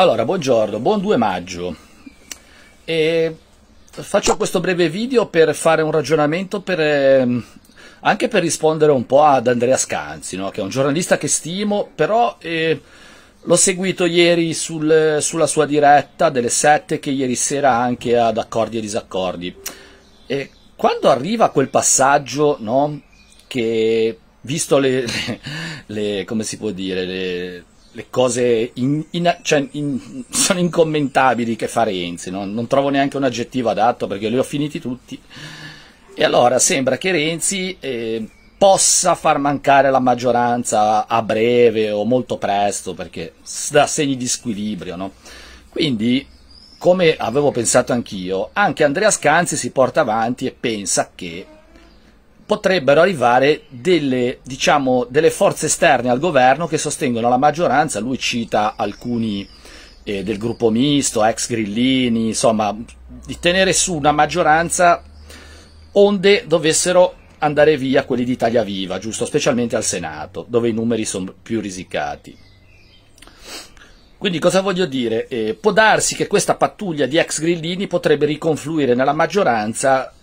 Allora, buongiorno, buon 2 maggio. E faccio questo breve video per fare un ragionamento per, ehm, anche per rispondere un po' ad Andrea Scanzi, no? che è un giornalista che stimo, però eh, l'ho seguito ieri sul, sulla sua diretta delle 7 che ieri sera anche ad accordi e disaccordi. E quando arriva quel passaggio no? che, visto le, le, come si può dire, le le cose in, in, cioè in, sono incommentabili che fa Renzi, no? non trovo neanche un aggettivo adatto perché li ho finiti tutti. E allora sembra che Renzi eh, possa far mancare la maggioranza a breve o molto presto perché dà segni di squilibrio. No? Quindi, come avevo pensato anch'io, anche Andrea Scanzi si porta avanti e pensa che potrebbero arrivare delle, diciamo, delle forze esterne al governo che sostengono la maggioranza, lui cita alcuni eh, del gruppo misto, ex grillini, insomma, di tenere su una maggioranza onde dovessero andare via quelli di Italia Viva, giusto? Specialmente al Senato, dove i numeri sono più risicati. Quindi cosa voglio dire? Eh, può darsi che questa pattuglia di ex grillini potrebbe riconfluire nella maggioranza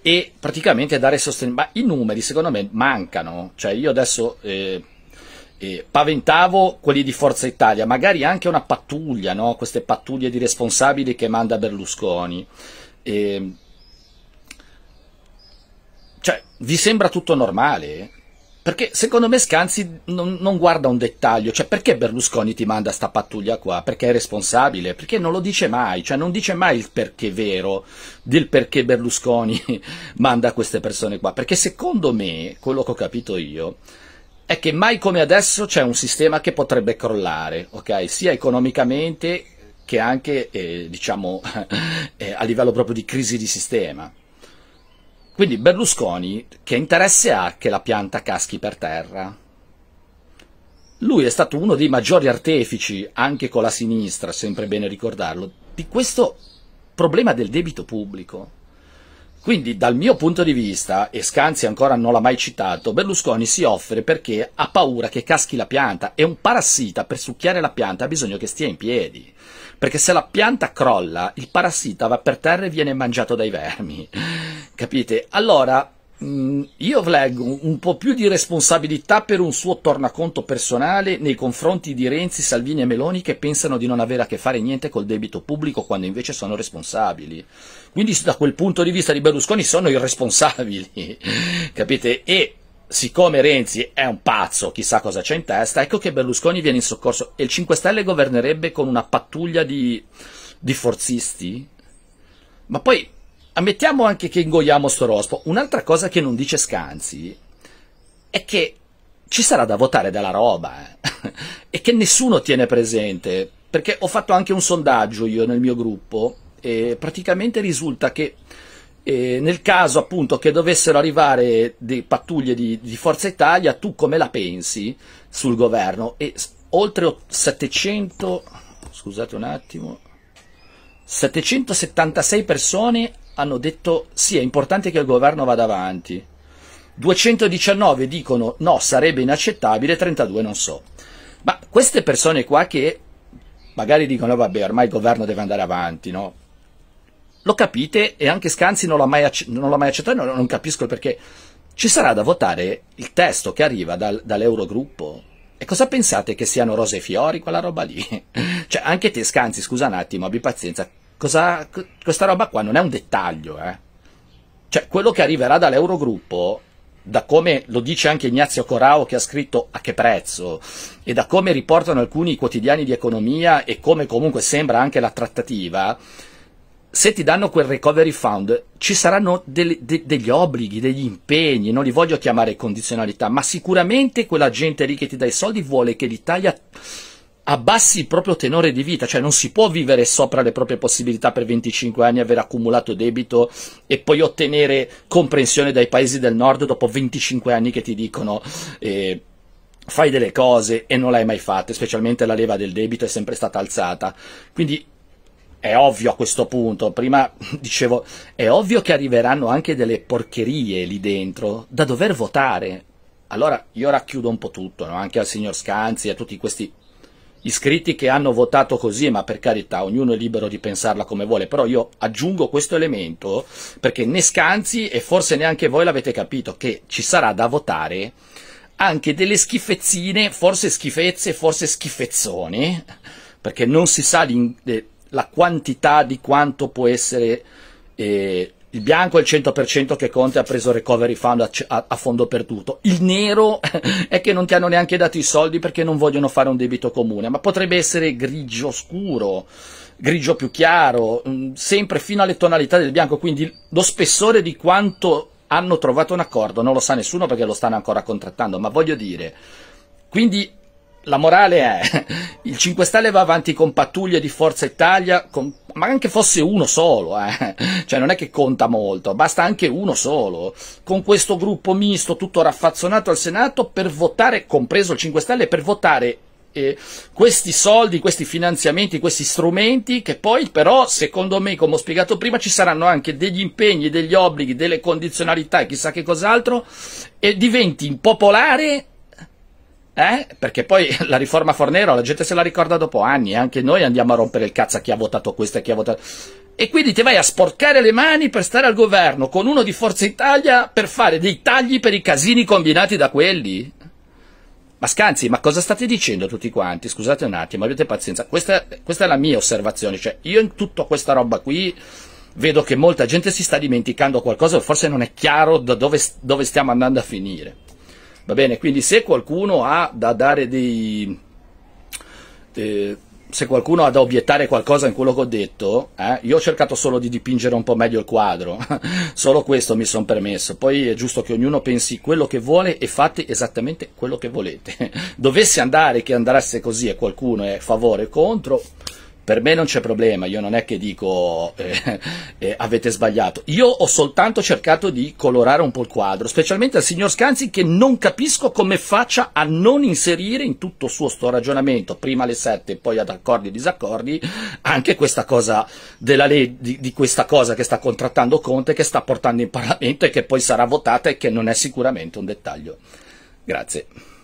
e praticamente dare sostegno. Ma i numeri secondo me mancano, cioè io adesso eh, eh, paventavo quelli di Forza Italia, magari anche una pattuglia, no? queste pattuglie di responsabili che manda Berlusconi. Eh, cioè, vi sembra tutto normale? Perché secondo me Scanzi non, non, guarda un dettaglio, cioè perché Berlusconi ti manda sta pattuglia qua? Perché è responsabile? Perché non lo dice mai, cioè non dice mai il perché vero del perché Berlusconi manda queste persone qua. Perché secondo me, quello che ho capito io, è che mai come adesso c'è un sistema che potrebbe crollare, ok? Sia economicamente che anche, eh, diciamo, eh, a livello proprio di crisi di sistema. Quindi Berlusconi che interesse ha che la pianta caschi per terra? Lui è stato uno dei maggiori artefici, anche con la sinistra, sempre bene ricordarlo, di questo problema del debito pubblico. Quindi dal mio punto di vista, e Scanzi ancora non l'ha mai citato, Berlusconi si offre perché ha paura che caschi la pianta e un parassita per succhiare la pianta ha bisogno che stia in piedi. Perché se la pianta crolla, il parassita va per terra e viene mangiato dai vermi. Capite? Allora, mm, io leggo un po' più di responsabilità per un suo tornaconto personale nei confronti di Renzi, Salvini e Meloni che pensano di non avere a che fare niente col debito pubblico quando invece sono responsabili. Quindi da quel punto di vista di Berlusconi sono irresponsabili, capite? E siccome Renzi è un pazzo, chissà cosa c'è in testa, ecco che Berlusconi viene in soccorso e il 5 Stelle governerebbe con una pattuglia di, di forzisti. Ma poi ammettiamo anche che ingoiamo sto rospo. Un'altra cosa che non dice Scanzi è che ci sarà da votare della roba eh? e che nessuno tiene presente, perché ho fatto anche un sondaggio io nel mio gruppo e praticamente risulta che eh, nel caso appunto che dovessero arrivare dei pattuglie di, di Forza Italia, tu come la pensi sul governo? E oltre 700, scusate un attimo, 776 persone hanno detto sì, è importante che il governo vada avanti. 219 dicono no, sarebbe inaccettabile, 32 non so. Ma queste persone qua che magari dicono vabbè, ormai il governo deve andare avanti, no? Lo capite e anche Scanzi non l'ha mai, acc- non l'ha mai accettato, non, non capisco perché. Ci sarà da votare il testo che arriva dal, dall'Eurogruppo? E cosa pensate che siano rose e fiori, quella roba lì? cioè, anche te, Scanzi, scusa un attimo, abbi pazienza, Cosa, questa roba qua non è un dettaglio, eh. Cioè, quello che arriverà dall'Eurogruppo, da come lo dice anche Ignazio Corao che ha scritto a che prezzo, e da come riportano alcuni quotidiani di economia e come comunque sembra anche la trattativa, se ti danno quel recovery fund ci saranno de- de- degli obblighi, degli impegni, non li voglio chiamare condizionalità, ma sicuramente quella gente lì che ti dà i soldi vuole che l'Italia abbassi il proprio tenore di vita, cioè non si può vivere sopra le proprie possibilità per 25 anni, aver accumulato debito e poi ottenere comprensione dai paesi del nord dopo 25 anni che ti dicono eh, fai delle cose e non le hai mai fatte, specialmente la leva del debito è sempre stata alzata. Quindi è ovvio a questo punto, prima dicevo, è ovvio che arriveranno anche delle porcherie lì dentro da dover votare. Allora io racchiudo un po' tutto, no? anche al signor Scanzi e a tutti questi iscritti che hanno votato così, ma per carità, ognuno è libero di pensarla come vuole, però io aggiungo questo elemento perché ne scanzi e forse neanche voi l'avete capito che ci sarà da votare anche delle schifezzine, forse schifezze, forse schifezzone, perché non si sa eh, la quantità di quanto può essere eh, il bianco è il 100% che Conte ha preso recovery fund a, a, a fondo perduto. Il nero è che non ti hanno neanche dato i soldi perché non vogliono fare un debito comune, ma potrebbe essere grigio scuro grigio più chiaro, mm, sempre fino alle tonalità del bianco, quindi lo spessore di quanto hanno trovato un accordo non lo sa nessuno perché lo stanno ancora contrattando, ma voglio dire, quindi la morale è il 5 Stelle va avanti con pattuglie di Forza Italia, con, ma anche fosse uno solo, eh? cioè non è che conta molto, basta anche uno solo, con questo gruppo misto tutto raffazzonato al Senato per votare, compreso il 5 Stelle, per votare eh, questi soldi, questi finanziamenti, questi strumenti che poi però, secondo me, come ho spiegato prima, ci saranno anche degli impegni, degli obblighi, delle condizionalità e chissà che cos'altro, e diventi impopolare eh? Perché poi la riforma Fornero la gente se la ricorda dopo anni, eh? anche noi andiamo a rompere il cazzo a chi ha votato questo e chi ha votato. E quindi ti vai a sporcare le mani per stare al governo con uno di Forza Italia per fare dei tagli per i casini combinati da quelli? Ma scanzi, ma cosa state dicendo tutti quanti? Scusate un attimo, avete pazienza. Questa, questa, è la mia osservazione. Cioè, io in tutta questa roba qui vedo che molta gente si sta dimenticando qualcosa, forse non è chiaro da dove, dove stiamo andando a finire. Va bene, quindi se qualcuno ha da dare dei... Eh, se qualcuno ha da obiettare qualcosa in quello che ho detto, eh, io ho cercato solo di dipingere un po' meglio il quadro, solo questo mi sono permesso. Poi è giusto che ognuno pensi quello che vuole e fate esattamente quello che volete. Dovesse andare che andasse così e qualcuno è favore o contro, per me non c'è problema, io non è che dico eh, eh, avete sbagliato. Io ho soltanto cercato di colorare un po' il quadro, specialmente al signor Scanzi che non capisco come faccia a non inserire in tutto il suo sto ragionamento, prima alle 7 e poi ad accordi e disaccordi, anche questa cosa della legge, di, di questa cosa che sta contrattando Conte, che sta portando in Parlamento e che poi sarà votata e che non è sicuramente un dettaglio. Grazie.